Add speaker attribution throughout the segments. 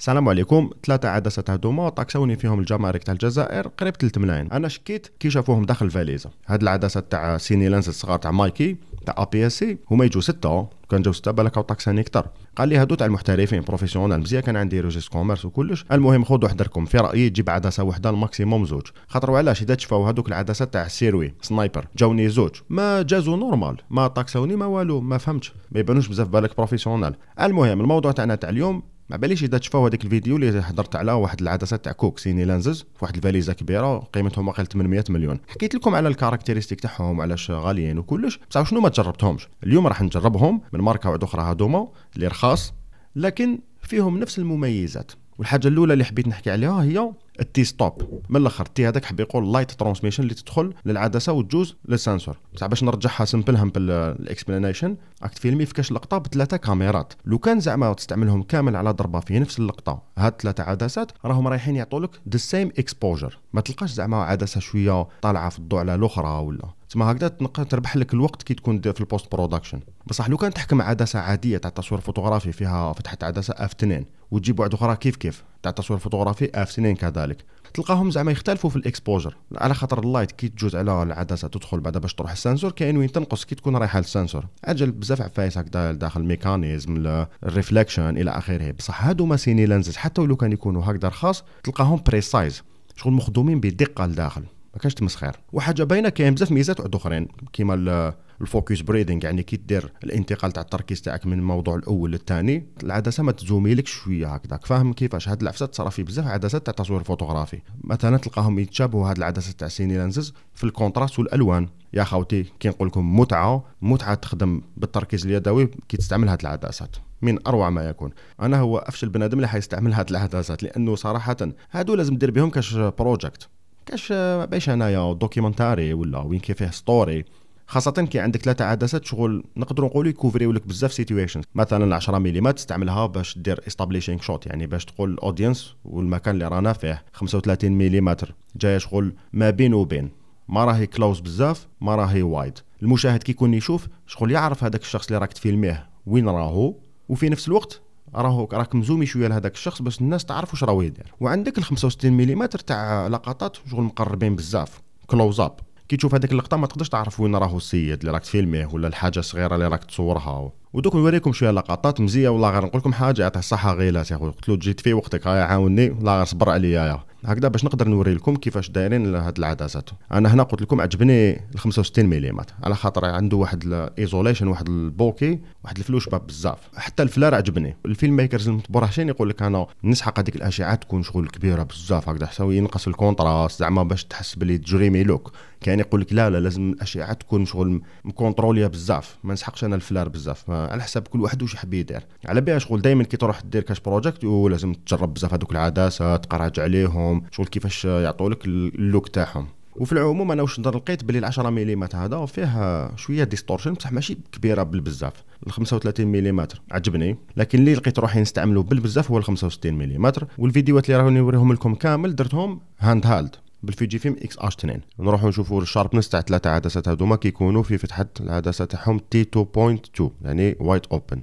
Speaker 1: السلام عليكم ثلاثة عدسات هذوما طاكسوني فيهم الجمارك تاع الجزائر قريب 3 ملايين انا شكيت كي شافوهم داخل فاليزا هاد العدسة تاع سيني لانس الصغار تاع مايكي تاع ا بي اس سي هما يجوا ستة كان جاو ستة بالك او طاكساني كتر قال لي هادو تاع المحترفين بروفيسيونال مزيان كان عندي روجيس كوميرس وكلش المهم خذوا حذركم في رايي تجيب عدسه وحده الماكسيموم زوج خاطر علاش اذا تشفاو هادوك العدسات تاع السيروي سنايبر جاوني زوج ما جازو نورمال ما طاكسوني ما والو ما فهمتش ما يبانوش بزاف بالك بروفيسيونال المهم الموضوع تاعنا تاع اليوم ما باليش اذا تشوفوا هذاك الفيديو اللي هضرت على واحد العدسه تاع كوك سيني لانزز واحد الفاليزه كبيره قيمتهم واقيلا 800 مليون حكيت لكم على الكاركتيريستيك تاعهم علاش غاليين وكلش بصح شنو ما تجربتهمش اليوم راح نجربهم من ماركه واحده اخرى هادوما اللي رخاص لكن فيهم نفس المميزات والحاجه الاولى اللي حبيت نحكي عليها هي التي ستوب من الاخر التي هذاك حبي يقول لايت ترانسميشن اللي تدخل للعدسه وتجوز للسنسور بصح باش نرجعها سمبل همبل الاكسبلانيشن راك تفيلمي في كاش لقطه بثلاثه كاميرات لو كان زعما تستعملهم كامل على ضربه في نفس اللقطه هاد ثلاثه عدسات راهم رايحين يعطولك لك ذا سيم اكسبوجر ما تلقاش زعما عدسه شويه طالعه في الضوء على الاخرى ولا تسمى هكذا تربح لك الوقت كي تكون في البوست برودكشن بصح لو كان تحكم عدسه عاديه تاع تصوير فوتوغرافي فيها فتحه عدسه اف 2 وتجيب واحد اخرى كيف كيف تاع التصوير الفوتوغرافي اف سنين كذلك تلقاهم زعما يختلفوا في الاكسبوجر على خاطر اللايت كي تجوز على العدسه تدخل بعد باش تروح السنسور كاين وين تنقص كي تكون رايحه للسنسور اجل بزاف عفايس هكذا داخل الميكانيزم الريفليكشن الى اخره بصح هادو ما سيني لانزز حتى ولو كان يكونوا هكذا رخاص تلقاهم بريسايز شغل مخدومين بدقه لداخل ما كانش تمسخير وحاجه باينه كاين بزاف ميزات وحد اخرين كيما الفوكس بريدنج يعني كي دير الانتقال تاع التركيز تاعك من الموضوع الاول للثاني العدسه ما تزوميلكش شويه هكذاك فاهم كيفاش هاد العفسه تصرا في بزاف عدسات تاع التصوير الفوتوغرافي مثلا تلقاهم يتشابهوا هاد العدسه تاع سيني لانزز في الكونتراست والالوان يا خوتي كي نقول لكم متعه متعه تخدم بالتركيز اليدوي كي تستعمل هاد العدسات من اروع ما يكون انا هو افشل بنادم اللي حيستعمل هاد العدسات لانه صراحه هادو لازم دير بهم كاش بروجكت كاش باش انايا دوكيومنتاري ولا وين كيفيه ستوري خاصه كي عندك ثلاثه عدسات شغل نقدروا نقولوا يكوفريو لك بزاف سيتويشنز مثلا 10 ملم تستعملها باش دير استابليشينغ شوت يعني باش تقول الاودينس والمكان اللي رانا فيه 35 ملم جايه شغل ما بين وبين ما راهي كلوز بزاف ما راهي وايد المشاهد كيكون يشوف شغل يعرف هذاك الشخص اللي راك تفيلميه وين راهو وفي نفس الوقت راهو راك مزومي شويه لهذاك الشخص باش الناس تعرف واش راهو يدير وعندك ال 65 ملم تاع لقطات شغل مقربين بزاف كلوز اب كي تشوف هذيك اللقطه ما تقدرش تعرف وين راهو السيد اللي راك تفيلميه ولا الحاجه الصغيره اللي راك تصورها ودوك نوريكم شويه لقطات مزيه والله غير نقول لكم حاجه تاع الصحه غيلات يا خويا قلت له جيت في وقتك هاي عاوني والله غير صبر عليا يا هكذا باش نقدر نوري لكم كيفاش دايرين هاد العدسات انا هنا قلت لكم عجبني ال 65 ملم على خاطر عنده واحد الايزوليشن واحد البوكي واحد الفلوش باب بزاف حتى الفلار عجبني الفيلم ميكرز المتبرحشين يقول لك انا نسحق هذيك الاشعه تكون شغل كبيره بزاف هكذا حتى ينقص الكونتراست زعما باش تحس بلي دريمي لوك كان يقول لك لا لا لازم الاشعه تكون شغل مكونتروليه بزاف ما نسحقش انا الفلار بزاف على حساب كل واحد واش يحب يدير على بها شغل دائما كي تروح دير كاش بروجيكت ولازم تجرب بزاف هذوك العدسات تقراج عليهم تاعهم شغل كيفاش يعطولك اللوك تاعهم وفي العموم انا واش لقيت بلي 10 ملم هذا فيه شويه ديستورشن بصح ماشي كبيره بالبزاف ال 35 ملم عجبني لكن اللي لقيت روحي نستعمله بالبزاف هو ال 65 ملم والفيديوهات اللي راني نوريهم لكم كامل درتهم هاند هالد بالفيجي فيم اكس اش 2 نروحوا نشوفوا الشاربنس تاع ثلاثه عدسات هذوما كيكونوا في فتحه العدسه تاعهم تي 2.2 يعني وايد اوبن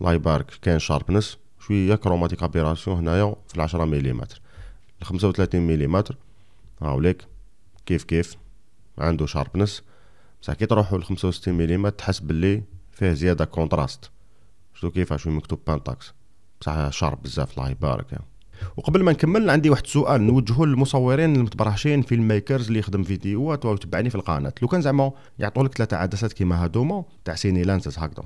Speaker 1: لاي بارك كاين شاربنس شويه كروماتيك ابيراسيون هنايا في 10 ملم ل 35 ملم هاوليك كيف كيف عنده شاربنس بصح كي تروحو ل 65 ملم تحس باللي فيه زياده كونتراست شتو كيفاش مكتوب بانتاكس بصح شارب بزاف الله يبارك يعني. وقبل ما نكمل عندي واحد السؤال نوجهه للمصورين المتبرحشين في الميكرز اللي يخدم فيديوهات ويتبعني في القناه لو كان زعما يعطوا لك ثلاثه عدسات كيما هادوما تاع سيني لانسز هكذا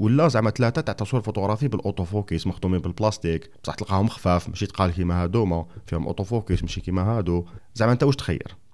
Speaker 1: ولا زعما ثلاثه تاع تصوير فوتوغرافي بالاوتو فوكس مخدومين بالبلاستيك بصح تلقاهم خفاف ماشي تقال كيما هادوما فيهم اوتو فوكس ماشي كيما هادو زعما انت واش تخير